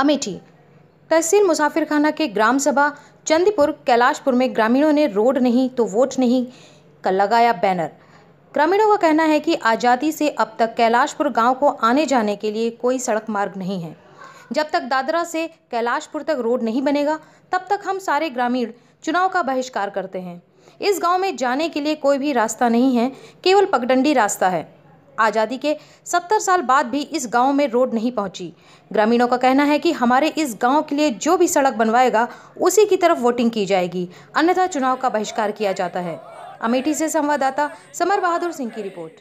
अमेठी तहसील मुसाफिर खाना के ग्राम सभा चंदीपुर कैलाशपुर में ग्रामीणों ने रोड नहीं तो वोट नहीं का लगाया बैनर ग्रामीणों का कहना है कि आज़ादी से अब तक कैलाशपुर गांव को आने जाने के लिए कोई सड़क मार्ग नहीं है जब तक दादरा से कैलाशपुर तक रोड नहीं बनेगा तब तक हम सारे ग्रामीण चुनाव का बहिष्कार करते हैं इस गांव में जाने के लिए कोई भी रास्ता नहीं है केवल पगडंडी रास्ता है आज़ादी के सत्तर साल बाद भी इस गाँव में रोड नहीं पहुँची ग्रामीणों का कहना है कि हमारे इस गाँव के लिए जो भी सड़क बनवाएगा उसी की तरफ वोटिंग की जाएगी अन्यथा चुनाव का बहिष्कार किया जाता है अमेठी से संवाददाता समर बहादुर सिंह की रिपोर्ट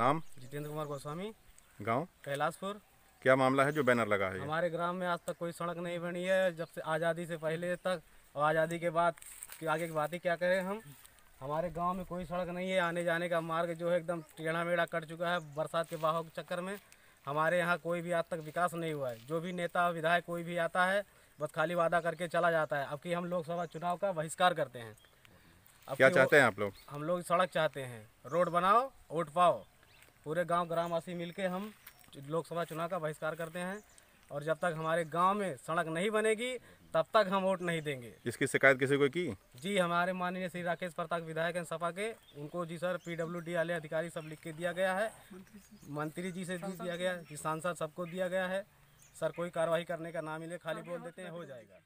नाम जितेंद्र कुमार गोस्वामी गांव कैलाशपुर क्या मामला है जो बैनर लगा है हमारे ग्राम में आज तक कोई सड़क नहीं बनी है जब से आज़ादी से पहले तक और आज़ादी के बाद की आगे की बातें क्या करें हम हमारे गांव में कोई सड़क नहीं है आने जाने का मार्ग जो है एकदम टेढ़ा मेढ़ा कट चुका है बरसात के बहाव के चक्कर में हमारे यहाँ कोई भी आज तक विकास नहीं हुआ है जो भी नेता विधायक कोई भी आता है बस खाली वादा करके चला जाता है अब की हम लोकसभा चुनाव का बहिष्कार करते हैं अब क्या चाहते हैं आप लोग हम लोग सड़क चाहते हैं रोड बनाओ वोट पाओ पूरे गांव ग्रामवासी मिलके हम लोकसभा चुनाव का बहिष्कार करते हैं और जब तक हमारे गांव में सड़क नहीं बनेगी तब तक हम वोट नहीं देंगे इसकी शिकायत किसी को की जी हमारे माननीय श्री राकेश प्रताप विधायक हैं सपा के उनको जी सर डी वाले अधिकारी सब लिख के दिया गया है मंत्री जी से दिया गया है सांसद सबको दिया गया है सर कोई कार्रवाई करने का नाम ले खाली बोल देते हैं हो जाएगा